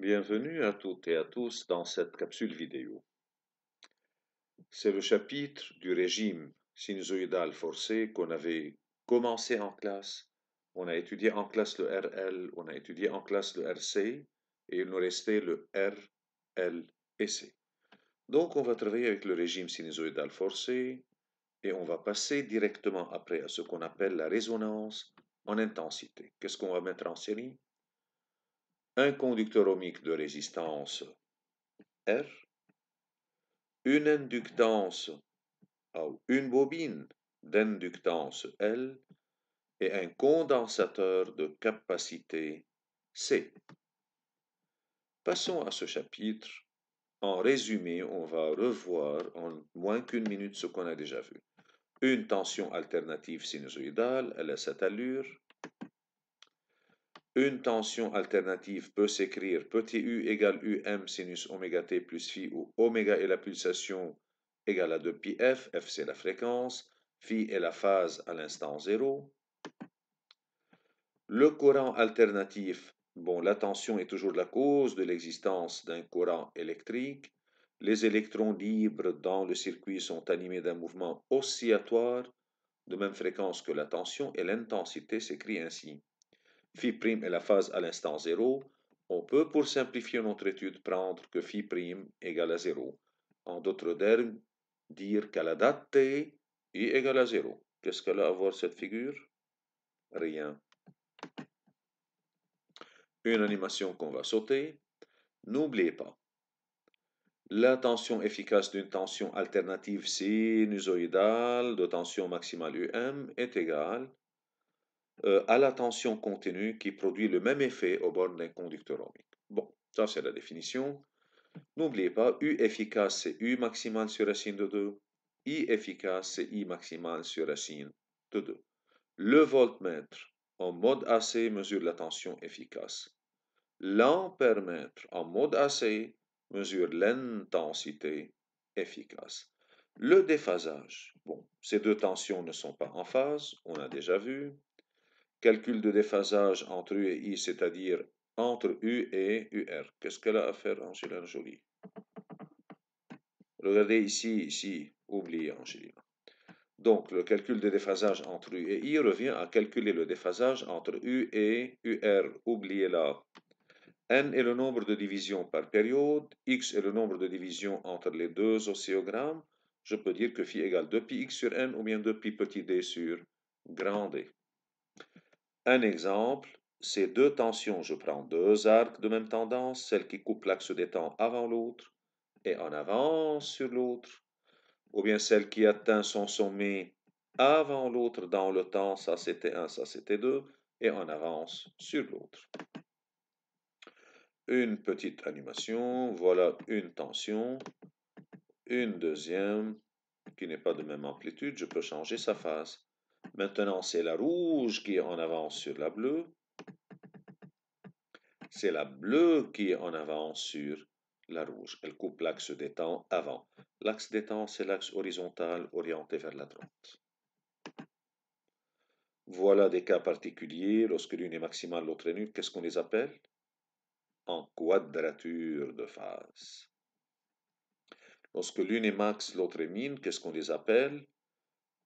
Bienvenue à toutes et à tous dans cette capsule vidéo. C'est le chapitre du régime sinusoïdal forcé qu'on avait commencé en classe. On a étudié en classe le RL, on a étudié en classe le RC, et il nous restait le R, et C. Donc on va travailler avec le régime sinusoïdal forcé, et on va passer directement après à ce qu'on appelle la résonance en intensité. Qu'est-ce qu'on va mettre en série un conducteur ohmique de résistance R, une inductance ou une bobine d'inductance L et un condensateur de capacité C. Passons à ce chapitre. En résumé, on va revoir en moins qu'une minute ce qu'on a déjà vu. Une tension alternative sinusoïdale, elle a cette allure. Une tension alternative peut s'écrire petit u égale um sinus oméga t plus phi où oméga est la pulsation égale à 2 pi f, f c'est la fréquence, phi est la phase à l'instant 0. Le courant alternatif, bon la tension est toujours la cause de l'existence d'un courant électrique. Les électrons libres dans le circuit sont animés d'un mouvement oscillatoire de même fréquence que la tension et l'intensité s'écrit ainsi. Phi' est la phase à l'instant 0. On peut, pour simplifier notre étude, prendre que phi' égale à 0. En d'autres termes, dire qu'à la date t, i égale à 0. Qu'est-ce qu'elle a à voir cette figure Rien. Une animation qu'on va sauter. N'oubliez pas, la tension efficace d'une tension alternative sinusoïdale de tension maximale UM est égale euh, à la tension continue qui produit le même effet au bord d'un conducteur ohmique. Bon, ça c'est la définition. N'oubliez pas, U efficace c'est U maximal sur racine de 2, I efficace c'est I maximal sur racine de 2. Le voltmètre en mode AC mesure la tension efficace. L'ampèremètre en mode AC mesure l'intensité efficace. Le déphasage. Bon, ces deux tensions ne sont pas en phase, on a déjà vu calcul de déphasage entre U et I, c'est-à-dire entre U et UR. Qu'est-ce qu'elle a à faire, Angéline Jolie Regardez ici, ici, oubliez Angéline. Donc, le calcul de déphasage entre U et I revient à calculer le déphasage entre U et UR. Oubliez-la. N est le nombre de divisions par période, X est le nombre de divisions entre les deux oscillogrammes. Je peux dire que phi égale 2 x sur N ou bien 2 pi petit d sur grand D. Un exemple, ces deux tensions, je prends deux arcs de même tendance, celle qui coupe l'axe des temps avant l'autre et en avance sur l'autre, ou bien celle qui atteint son sommet avant l'autre dans le temps, ça c'était un, ça c'était deux, et en avance sur l'autre. Une petite animation, voilà une tension, une deuxième qui n'est pas de même amplitude, je peux changer sa phase. Maintenant, c'est la rouge qui est en avance sur la bleue. C'est la bleue qui est en avance sur la rouge. Elle coupe l'axe des temps avant. L'axe des temps, c'est l'axe horizontal orienté vers la droite. Voilà des cas particuliers. Lorsque l'une est maximale, l'autre est nulle, qu'est-ce qu'on les appelle En quadrature de phase. Lorsque l'une est max, l'autre est mine. qu'est-ce qu'on les appelle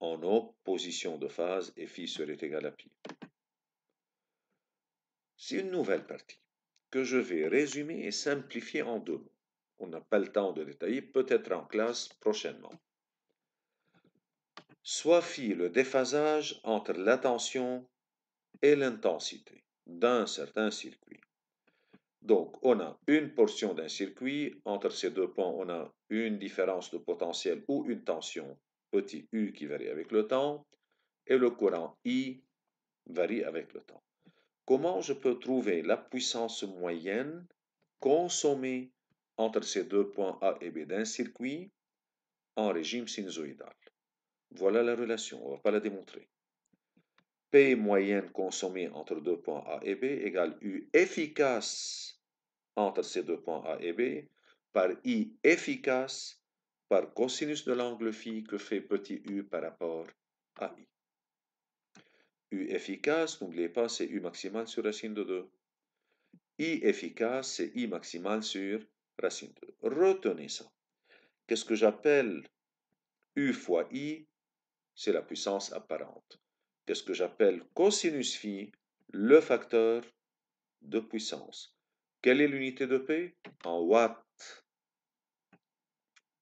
en opposition de phase et phi serait égal à pi. C'est une nouvelle partie que je vais résumer et simplifier en deux mots. On n'a pas le temps de détailler, peut-être en classe prochainement. Soit phi le déphasage entre la tension et l'intensité d'un certain circuit. Donc, on a une portion d'un circuit, entre ces deux points, on a une différence de potentiel ou une tension petit u qui varie avec le temps, et le courant I varie avec le temps. Comment je peux trouver la puissance moyenne consommée entre ces deux points A et B d'un circuit en régime sinusoïdal Voilà la relation, on ne va pas la démontrer. P moyenne consommée entre deux points A et B égale U efficace entre ces deux points A et B par I efficace par cosinus de l'angle phi que fait petit u par rapport à i. u efficace, n'oubliez pas, c'est u maximal sur racine de 2. i efficace, c'est i maximal sur racine de 2. Retenez ça. Qu'est-ce que j'appelle u fois i C'est la puissance apparente. Qu'est-ce que j'appelle cosinus phi Le facteur de puissance. Quelle est l'unité de P En watts.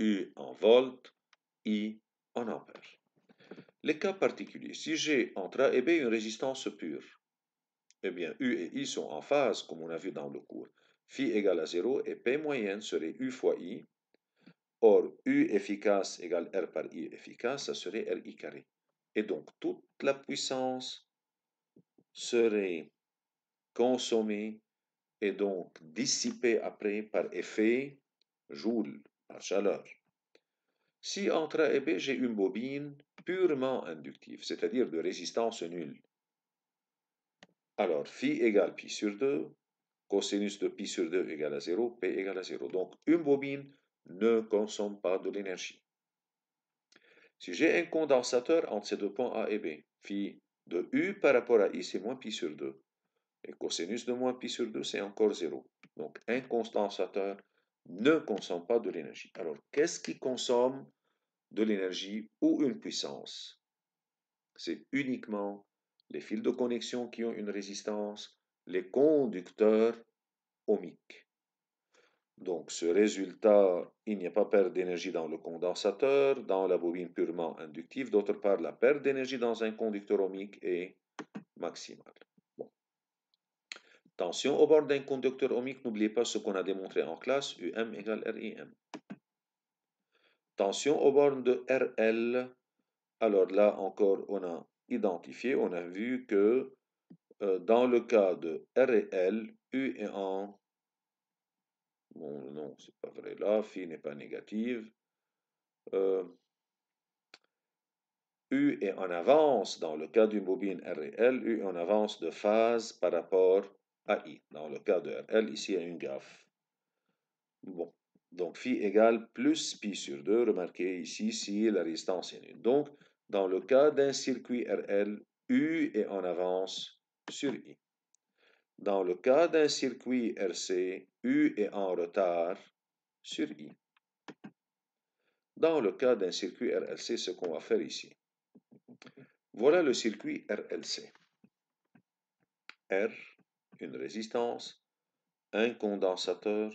U en volts, I en ampères. Les cas particuliers. Si j'ai entre eh A et B une résistance pure, eh bien U et I sont en phase, comme on a vu dans le cours. Phi égale à 0 et P moyenne serait U fois I. Or, U efficace égale R par I efficace, ça serait RI carré. Et donc, toute la puissance serait consommée et donc dissipée après par effet Joule chaleur. Si entre A et B, j'ai une bobine purement inductive, c'est-à-dire de résistance nulle, alors phi égale pi sur 2, cosinus de pi sur 2 égale à 0, p égale à 0. Donc une bobine ne consomme pas de l'énergie. Si j'ai un condensateur entre ces deux points A et B, phi de U par rapport à I, c'est moins pi sur 2. Et cosinus de moins pi sur 2, c'est encore 0. Donc un condensateur ne consomme pas de l'énergie. Alors, qu'est-ce qui consomme de l'énergie ou une puissance C'est uniquement les fils de connexion qui ont une résistance, les conducteurs ohmiques. Donc, ce résultat, il n'y a pas perte d'énergie dans le condensateur, dans la bobine purement inductive. D'autre part, la perte d'énergie dans un conducteur ohmique est maximale. Tension au bord d'un conducteur ohmique, n'oubliez pas ce qu'on a démontré en classe, UM égale RIM. Tension au bornes de RL. Alors là encore, on a identifié, on a vu que euh, dans le cas de L, U est en... Bon, non, c'est pas vrai là, phi n'est pas négative. Euh, U est en avance, dans le cas d'une bobine L, U est en avance de phase par rapport dans le cas de RL, ici, il y a une gaffe. Bon. Donc, phi égale plus pi sur 2. Remarquez ici si la résistance est nulle. Donc, dans le cas d'un circuit RL, U est en avance sur I. Dans le cas d'un circuit RC, U est en retard sur I. Dans le cas d'un circuit RLC, ce qu'on va faire ici. Voilà le circuit RLC. R une résistance, un condensateur,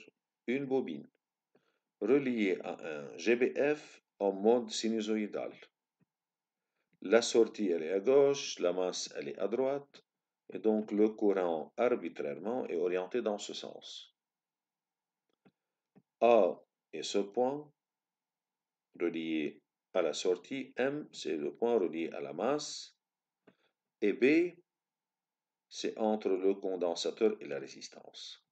une bobine, reliée à un GBF en mode sinusoïdal. La sortie, elle est à gauche, la masse, elle est à droite, et donc le courant arbitrairement est orienté dans ce sens. A est ce point relié à la sortie, M c'est le point relié à la masse, et B c'est entre le condensateur et la résistance.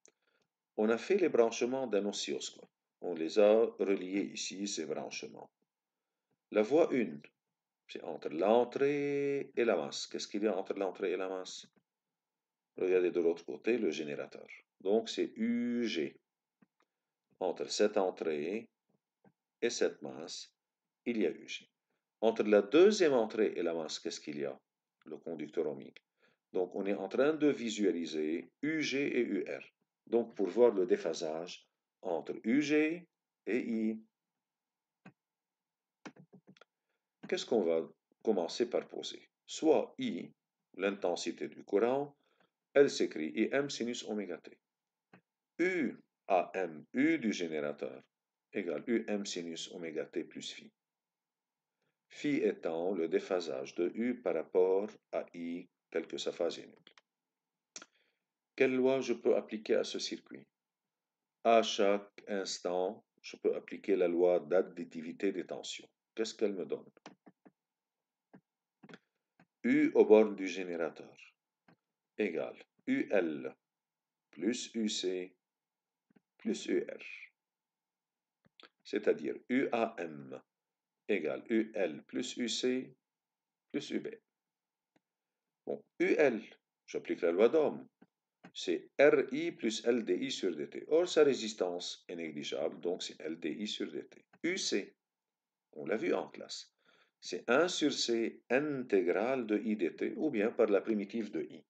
On a fait les branchements d'un oscilloscope. On les a reliés ici, ces branchements. La voie 1, c'est entre l'entrée et la masse. Qu'est-ce qu'il y a entre l'entrée et la masse Regardez de l'autre côté le générateur. Donc c'est UG. Entre cette entrée et cette masse, il y a UG. Entre la deuxième entrée et la masse, qu'est-ce qu'il y a Le conducteur ohmique. Donc, on est en train de visualiser UG et UR. Donc, pour voir le déphasage entre UG et I. Qu'est-ce qu'on va commencer par poser Soit I, l'intensité du courant, elle s'écrit IM sinus oméga t. U, U du générateur, égale UM sinus oméga t plus phi. Phi étant le déphasage de U par rapport à I telle que sa phase nulle. Quelle loi je peux appliquer à ce circuit À chaque instant, je peux appliquer la loi d'additivité des tensions. Qu'est-ce qu'elle me donne U au bornes du générateur égale UL plus UC plus UR. C'est-à-dire UAM égale UL plus UC plus UB. Bon, UL, j'applique la loi d'Ohm. C'est RI plus LDI sur DT. Or, sa résistance est négligeable, donc c'est LDI sur DT. UC, on l'a vu en classe, c'est 1 sur C intégrale de I dt, ou bien par la primitive de I.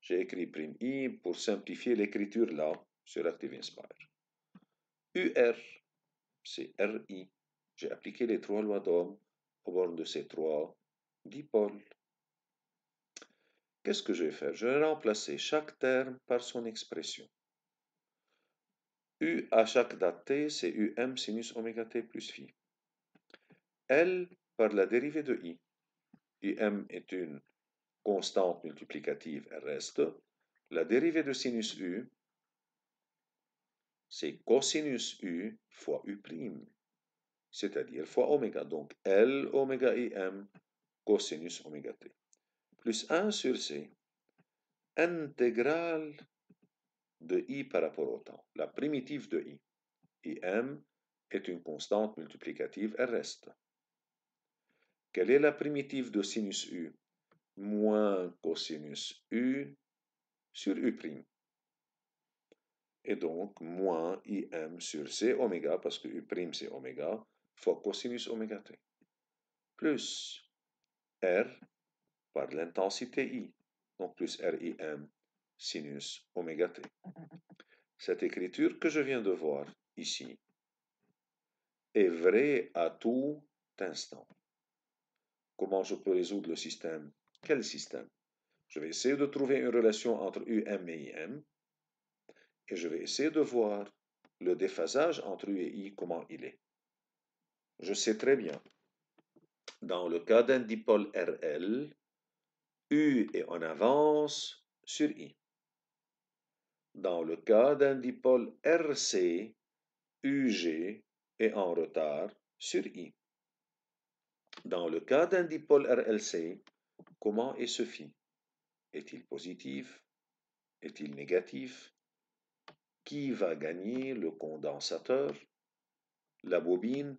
J'ai écrit prime I pour simplifier l'écriture là, sur Active Inspire. UR, c'est RI. J'ai appliqué les trois lois d'Ohm au bord de ces trois dipoles. Qu'est-ce que je vais faire Je vais remplacer chaque terme par son expression. U à chaque date t, c'est um sinus oméga t plus phi. L par la dérivée de i. um est une constante multiplicative, elle reste. La dérivée de sinus u, c'est cosinus u fois u', c'est-à-dire fois oméga. Donc L oméga im cosinus oméga t plus 1 sur c, intégrale de i par rapport au temps, la primitive de i. im m est une constante multiplicative, elle reste. Quelle est la primitive de sinus u Moins cosinus u sur u'. Et donc, moins im sur c oméga, parce que u' c'est oméga, fois cosinus oméga t. Plus r par l'intensité I, donc plus RIM sinus oméga t. Cette écriture que je viens de voir ici est vraie à tout instant. Comment je peux résoudre le système Quel système Je vais essayer de trouver une relation entre UM et IM et je vais essayer de voir le déphasage entre U et I, comment il est. Je sais très bien, dans le cas d'un dipôle RL, U est en avance sur I. Dans le cas d'un dipôle RC, UG est en retard sur I. Dans le cas d'un dipôle RLC, comment est ce phi Est-il positif Est-il négatif Qui va gagner le condensateur La bobine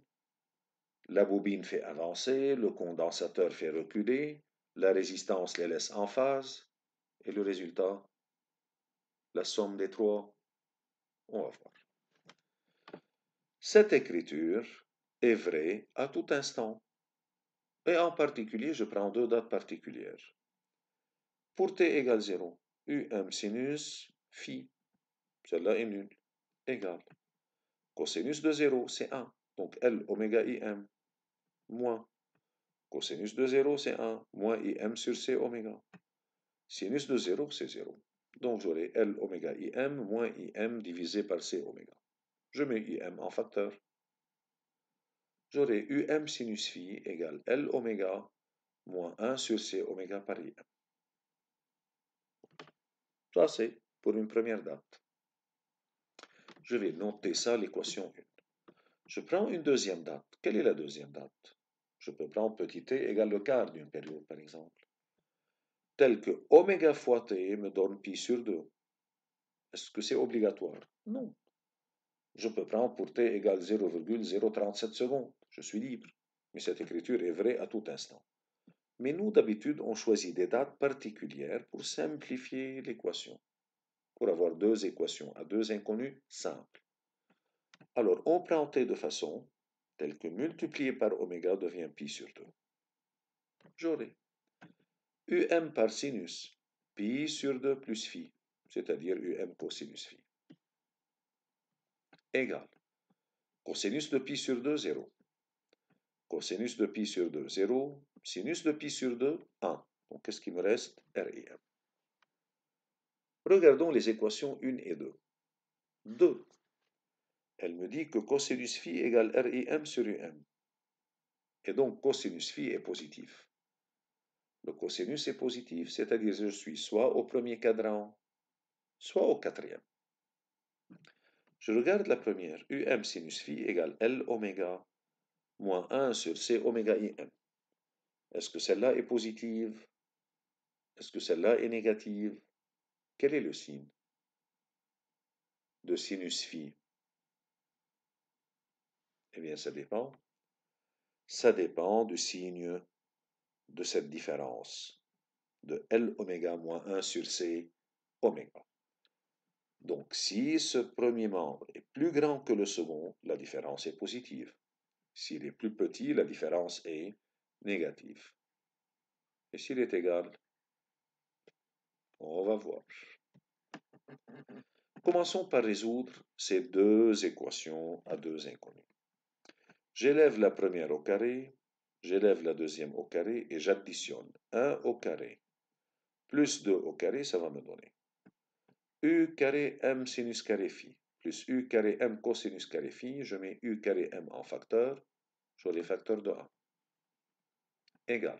La bobine fait avancer, le condensateur fait reculer, la résistance les laisse en phase, et le résultat, la somme des trois, on va voir. Cette écriture est vraie à tout instant, et en particulier, je prends deux dates particulières. Pour t égale 0, um sinus phi, celle-là est nulle, égale. Cosinus de 0, c'est 1, donc L oméga im, moins Cosinus de 0, c'est 1, moins im sur c oméga. Sinus de 0, c'est 0. Donc j'aurai L oméga im moins im divisé par c oméga. Je mets im en facteur. J'aurai um sinus phi égale L oméga moins 1 sur c oméga par im. Ça, c'est pour une première date. Je vais noter ça l'équation 1. Je prends une deuxième date. Quelle est la deuxième date je peux prendre petit t égale le quart d'une période, par exemple, tel que oméga fois t me donne pi sur 2. Est-ce que c'est obligatoire Non. Je peux prendre pour t égale 0,037 secondes. Je suis libre. Mais cette écriture est vraie à tout instant. Mais nous, d'habitude, on choisit des dates particulières pour simplifier l'équation, pour avoir deux équations à deux inconnues simples. Alors, on prend t de façon tel que multiplié par oméga devient pi sur 2. J'aurai um par sinus, pi sur 2 plus phi, c'est-à-dire um cosinus phi, égal cosinus de pi sur 2, 0. Cosinus de pi sur 2, 0. Sinus de pi sur 2, 1. Donc, qu'est-ce qui me reste R et M. Regardons les équations 1 et 2. 2 elle me dit que cosinus phi égale RIM sur UM. Et donc cosinus phi est positif. Le cosinus est positif, c'est-à-dire je suis soit au premier cadran, soit au quatrième. Je regarde la première, UM sinus phi égale L oméga moins 1 sur C oméga IM. Est-ce que celle-là est positive Est-ce que celle-là est négative Quel est le signe de sinus phi eh bien, ça dépend. Ça dépend du signe de cette différence de L oméga moins 1 sur C oméga. Donc, si ce premier membre est plus grand que le second, la différence est positive. S'il est plus petit, la différence est négative. Et s'il est égal, on va voir. Commençons par résoudre ces deux équations à deux inconnues. J'élève la première au carré, j'élève la deuxième au carré et j'additionne 1 au carré. Plus 2 au carré, ça va me donner u carré m sinus carré phi plus u carré m cosinus carré phi. Je mets u carré m en facteur sur les facteurs de 1. Égal.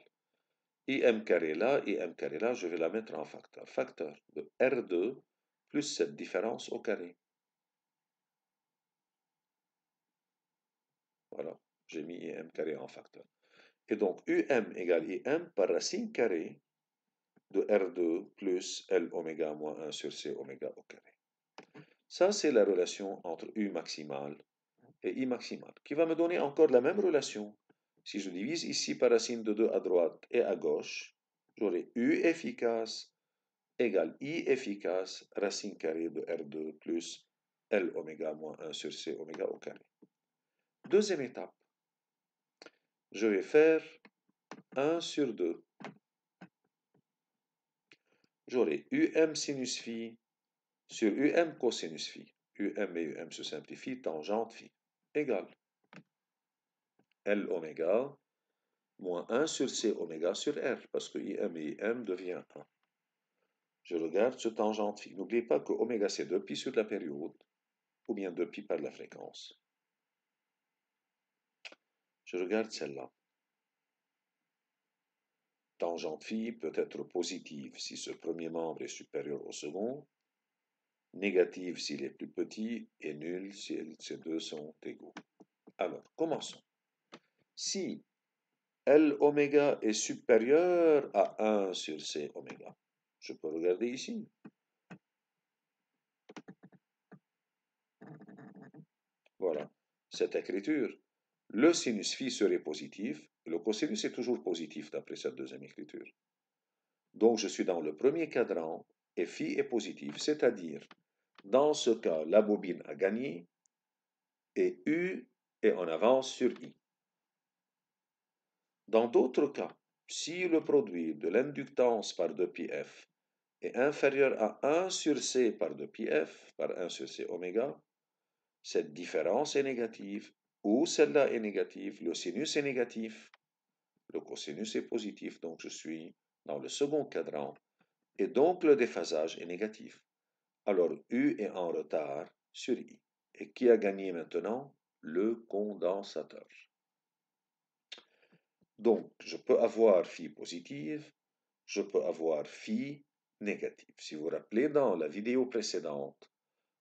im carré là, im carré là, je vais la mettre en facteur. Facteur de R2 plus cette différence au carré. Voilà, j'ai mis im carré en facteur. Et donc, um égale im par racine carrée de R2 plus L oméga moins 1 sur C oméga au carré. Ça, c'est la relation entre U maximale et I maximale, qui va me donner encore la même relation. Si je divise ici par racine de 2 à droite et à gauche, j'aurai U efficace égale I efficace racine carrée de R2 plus L oméga moins 1 sur C oméga au carré. Deuxième étape, je vais faire 1 sur 2. J'aurai UM sinus phi sur UM cosinus phi. UM et UM se simplifient, tangente phi égale L oméga moins 1 sur C oméga sur R, parce que IM et IM devient 1. Je regarde ce tangente phi. N'oubliez pas que oméga c'est 2 pi sur la période, ou bien 2 pi par la fréquence. Je regarde celle-là. Tangente phi peut être positive si ce premier membre est supérieur au second, négative s'il est plus petit et nul si ces deux sont égaux. Alors, commençons. Si L est supérieur à 1 sur C oméga, je peux regarder ici. Voilà, cette écriture le sinus phi serait positif, le cosinus est toujours positif d'après cette deuxième écriture. Donc je suis dans le premier cadran et phi est positif, c'est-à-dire dans ce cas la bobine a gagné et U est en avance sur I. Dans d'autres cas, si le produit de l'inductance par 2πf est inférieur à 1 sur C par 2πf, par 1 sur C oméga, cette différence est négative ou celle-là est négative, le sinus est négatif, le cosinus est positif, donc je suis dans le second cadran, et donc le déphasage est négatif. Alors U est en retard sur I. Et qui a gagné maintenant Le condensateur. Donc, je peux avoir phi positive, je peux avoir phi négative. Si vous vous rappelez, dans la vidéo précédente,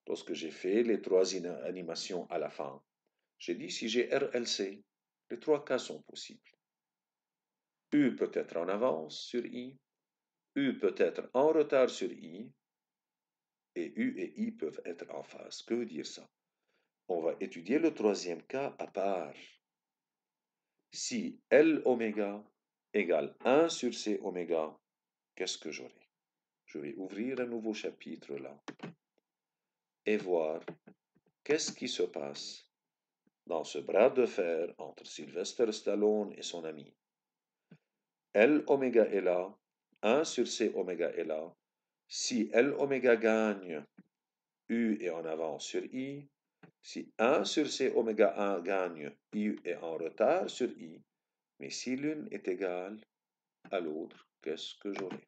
lorsque j'ai fait les trois animations à la fin, j'ai dit si j'ai RLC, les trois cas sont possibles. U peut être en avance sur I, U peut être en retard sur I, et U et I peuvent être en phase. Que veut dire ça On va étudier le troisième cas à part. Si L oméga égale 1 sur C oméga, qu'est-ce que j'aurai Je vais ouvrir un nouveau chapitre là et voir qu'est-ce qui se passe dans ce bras de fer entre Sylvester Stallone et son ami. L oméga est là, 1 sur C oméga est là. Si L oméga gagne, U est en avance sur I. Si 1 sur C oméga 1 gagne, U est en retard sur I. Mais si l'une est égale à l'autre, qu'est-ce que j'aurai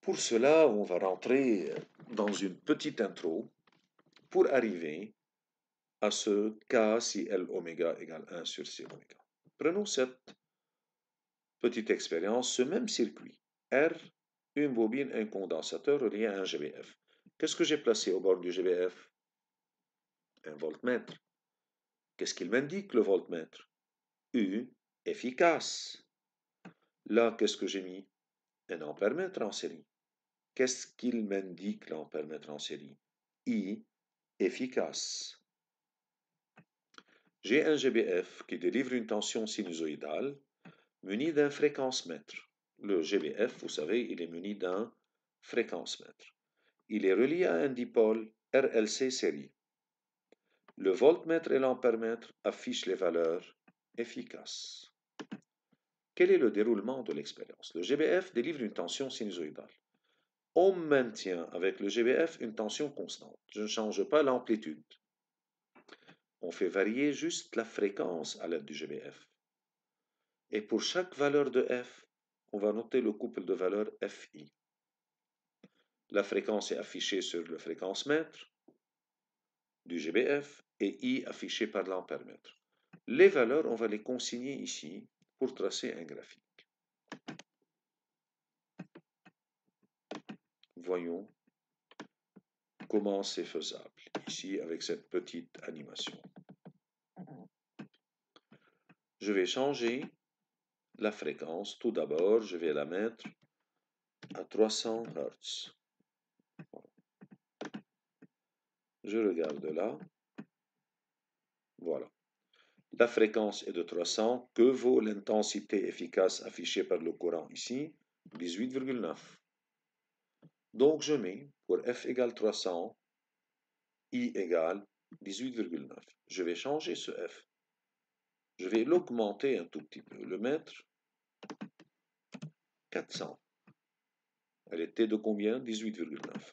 Pour cela, on va rentrer dans une petite intro pour arriver à ce K si L oméga égale 1 sur C oméga. Prenons cette petite expérience, ce même circuit, R, une bobine, un condensateur relié à un GBF. Qu'est-ce que j'ai placé au bord du GBF Un voltmètre. Qu'est-ce qu'il m'indique le voltmètre U, efficace. Là, qu'est-ce que j'ai mis Un ampèremètre en série. Qu'est-ce qu'il m'indique l'ampèremètre en série I, efficace. J'ai un GBF qui délivre une tension sinusoïdale munie d'un fréquence-mètre. Le GBF, vous savez, il est muni d'un fréquence-mètre. Il est relié à un dipôle RLC série. Le voltmètre et l'ampèremètre affichent les valeurs efficaces. Quel est le déroulement de l'expérience Le GBF délivre une tension sinusoïdale. On maintient avec le GBF une tension constante. Je ne change pas l'amplitude on fait varier juste la fréquence à l'aide du GBF. Et pour chaque valeur de f, on va noter le couple de valeurs fi. La fréquence est affichée sur le fréquence-mètre du GBF et i affichée par l'ampère-mètre. Les valeurs, on va les consigner ici pour tracer un graphique. Voyons comment c'est faisable, ici avec cette petite animation. Je vais changer la fréquence. Tout d'abord, je vais la mettre à 300 Hz. Je regarde là. Voilà. La fréquence est de 300. Que vaut l'intensité efficace affichée par le courant ici 18,9. Donc, je mets pour f égale 300, i égale 18,9. Je vais changer ce f. Je vais l'augmenter un tout petit peu, le mettre 400. Elle était de combien 18,9.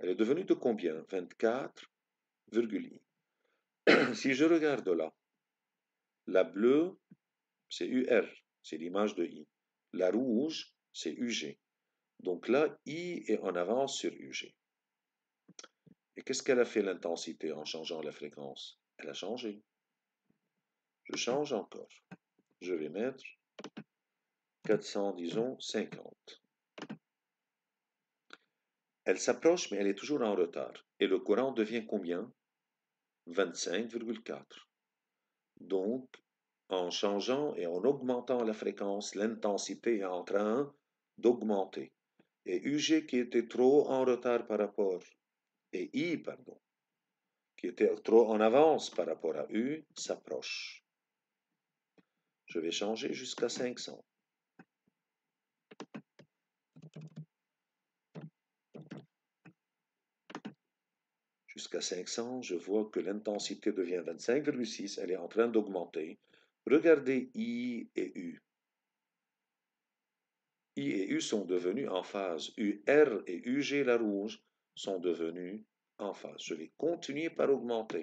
Elle est devenue de combien 24,1. si je regarde là, la bleue, c'est UR, c'est l'image de I. La rouge, c'est UG. Donc là, I est en avance sur UG. Et qu'est-ce qu'elle a fait l'intensité en changeant la fréquence Elle a changé. Je change encore. Je vais mettre 400, disons, 50. Elle s'approche, mais elle est toujours en retard. Et le courant devient combien 25,4. Donc, en changeant et en augmentant la fréquence, l'intensité est en train d'augmenter et UG qui était trop en retard par rapport, et I, pardon, qui était trop en avance par rapport à U, s'approche. Je vais changer jusqu'à 500. Jusqu'à 500, je vois que l'intensité devient 25,6, elle est en train d'augmenter. Regardez I et U. I et U sont devenus en phase. UR et UG, la rouge, sont devenus en phase. Je vais continuer par augmenter.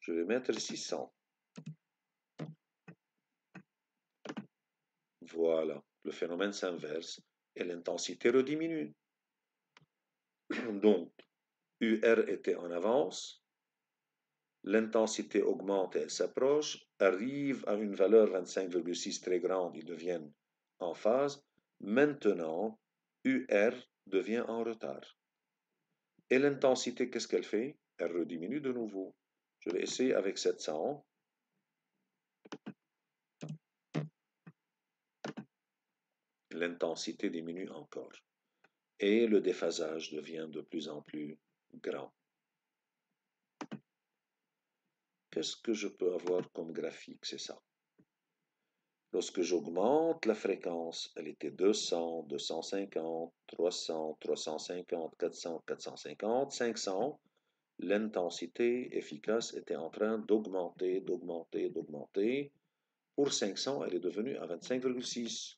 Je vais mettre 600. Voilà, le phénomène s'inverse et l'intensité rediminue. Donc, UR était en avance, l'intensité augmente et elle s'approche, arrive à une valeur 25,6 très grande, ils deviennent en phase, maintenant, UR devient en retard. Et l'intensité, qu'est-ce qu'elle fait Elle rediminue de nouveau. Je vais essayer avec 700. L'intensité diminue encore. Et le déphasage devient de plus en plus grand. Qu'est-ce que je peux avoir comme graphique C'est ça. Lorsque j'augmente la fréquence, elle était 200, 250, 300, 350, 400, 450, 500, l'intensité efficace était en train d'augmenter, d'augmenter, d'augmenter. Pour 500, elle est devenue à 25,6.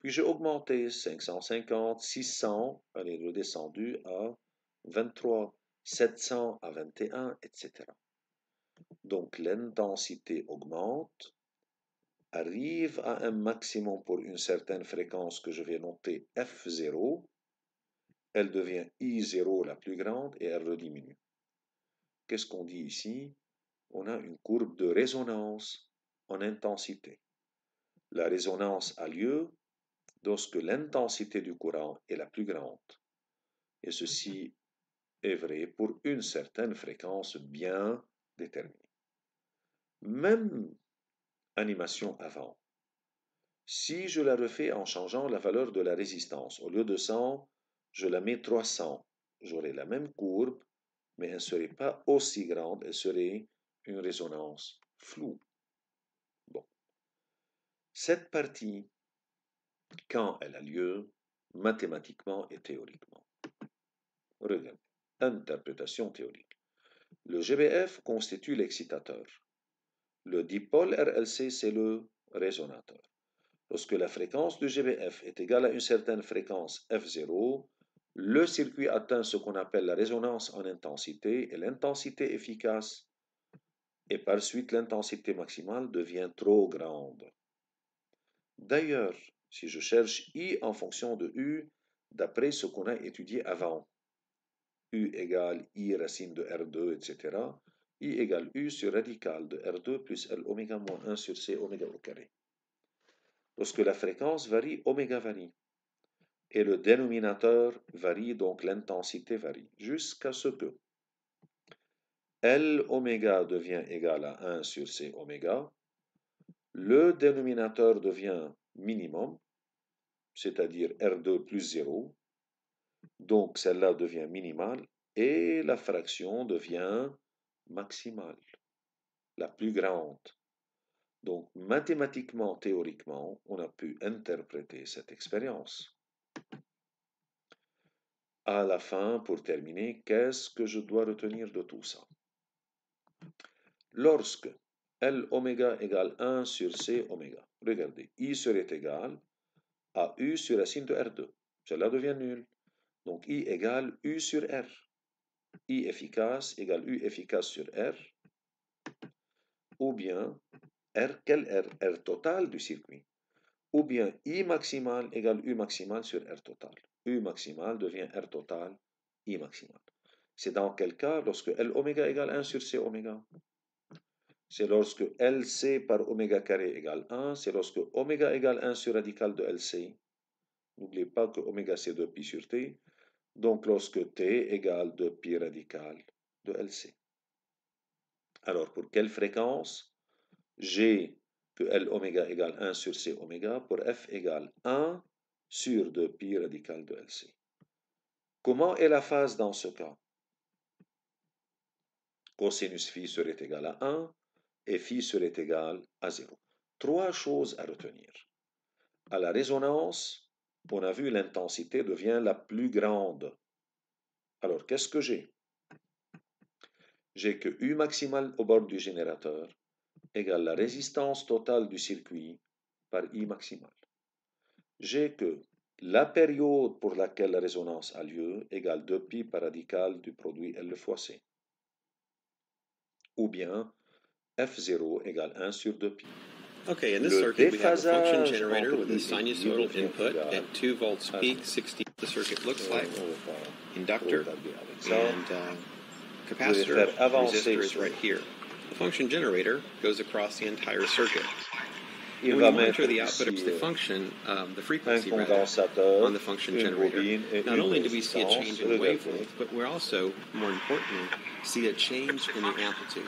Puis j'ai augmenté 550, 600, elle est redescendue à 23, 700 à 21, etc. Donc l'intensité augmente, arrive à un maximum pour une certaine fréquence que je vais noter F0, elle devient I0 la plus grande et elle rediminue. Qu'est-ce qu'on dit ici On a une courbe de résonance en intensité. La résonance a lieu lorsque l'intensité du courant est la plus grande. Et ceci est vrai pour une certaine fréquence bien déterminée. Même animation avant. Si je la refais en changeant la valeur de la résistance, au lieu de 100, je la mets 300. J'aurai la même courbe, mais elle ne serait pas aussi grande, elle serait une résonance floue. Bon. Cette partie, quand elle a lieu, mathématiquement et théoriquement. Regardez, interprétation théorique. Le GBF constitue l'excitateur. Le dipôle RLC, c'est le résonateur. Lorsque la fréquence du GBF est égale à une certaine fréquence F0, le circuit atteint ce qu'on appelle la résonance en intensité et l'intensité efficace. Et par suite, l'intensité maximale devient trop grande. D'ailleurs, si je cherche I en fonction de U, d'après ce qu'on a étudié avant, U égale I racine de R2, etc., I égale U sur radical de R2 plus L oméga moins 1 sur C oméga au carré. Lorsque la fréquence varie, oméga varie. Et le dénominateur varie, donc l'intensité varie, jusqu'à ce que L oméga devient égal à 1 sur C oméga. Le dénominateur devient minimum, c'est-à-dire R2 plus 0. Donc celle-là devient minimale et la fraction devient maximale, la plus grande. Donc mathématiquement, théoriquement, on a pu interpréter cette expérience. À la fin, pour terminer, qu'est-ce que je dois retenir de tout ça Lorsque L oméga égale 1 sur C oméga, regardez, I serait égal à U sur racine de R2. Cela devient nul. Donc I égale U sur R. I efficace égale U efficace sur R, ou bien R, quel R R total du circuit, ou bien I maximal égale U maximal sur R total. U maximal devient R total, I maximal. C'est dans quel cas Lorsque L oméga égale 1 sur C oméga. C'est lorsque LC par oméga carré égale 1. C'est lorsque oméga égale 1 sur radical de LC. N'oubliez pas que oméga c'est 2 pi sur T donc lorsque T égale 2 pi radical de LC. Alors, pour quelle fréquence G que L oméga égale 1 sur C oméga, pour F égale 1 sur 2 pi radical de LC. Comment est la phase dans ce cas Cosinus phi serait égal à 1 et phi serait égal à 0. Trois choses à retenir. À la résonance, on a vu, l'intensité devient la plus grande. Alors, qu'est-ce que j'ai J'ai que U maximal au bord du générateur égale la résistance totale du circuit par I maximal. J'ai que la période pour laquelle la résonance a lieu égale 2π radical du produit L fois C. Ou bien F0 égale 1 sur 2 pi. Okay, in this circuit, we have a function generator with a sinusoidal input at 2 volts peak, 60 the circuit looks like, inductor, and uh, capacitor, resistor is right here. The function generator goes across the entire circuit. When you monitor the output of the function, um, the frequency rather, uh, on the function generator, not only do we see a change in wavelength, but we're also, more importantly, see a change in the amplitude.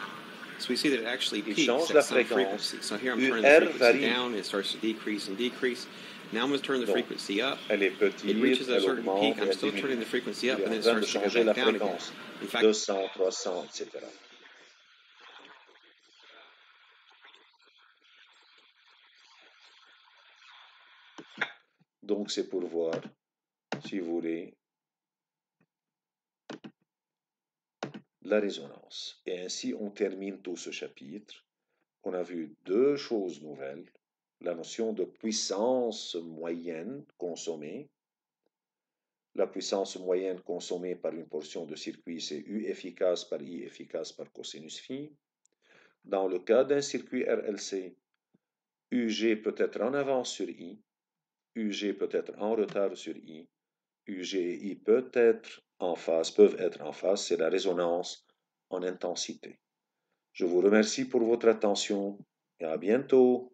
we see that it actually frequency. So here I'm turning the it starts to decrease and decrease. Now turn the Donc, frequency up. Elle est It reaches a certain peak. I'm still turning the frequency up, it de starts to changer la fréquence. 200, 300, etc. Donc c'est pour voir, si vous voulez, la résonance. Et ainsi, on termine tout ce chapitre. On a vu deux choses nouvelles, la notion de puissance moyenne consommée. La puissance moyenne consommée par une portion de circuit, c'est U efficace par I efficace par cosinus phi. Dans le cas d'un circuit RLC, UG peut être en avance sur I, UG peut être en retard sur I, UG et I peut être en face peuvent être en face, c'est la résonance en intensité. Je vous remercie pour votre attention et à bientôt.